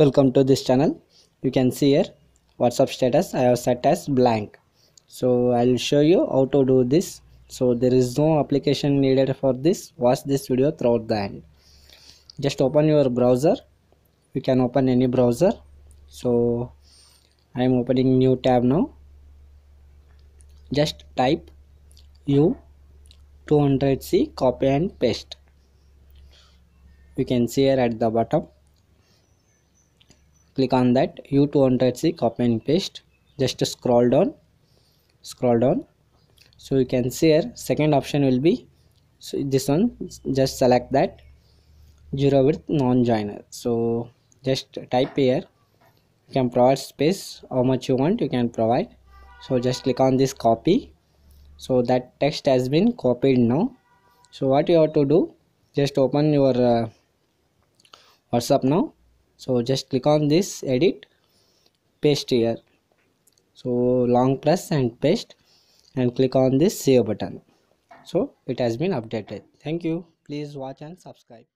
welcome to this channel you can see here whatsapp status i have set as blank so i'll show you how to do this so there is no application needed for this watch this video throughout the end just open your browser you can open any browser so i am opening new tab now just type u 200c copy and paste you can see here at the bottom click on that u200c copy and paste just scroll down scroll down so you can see here second option will be so this one just select that zero width non-joiner so just type here you can provide space how much you want you can provide so just click on this copy so that text has been copied now so what you have to do just open your uh, whatsapp now so just click on this edit paste here so long press and paste and click on this save button so it has been updated thank you please watch and subscribe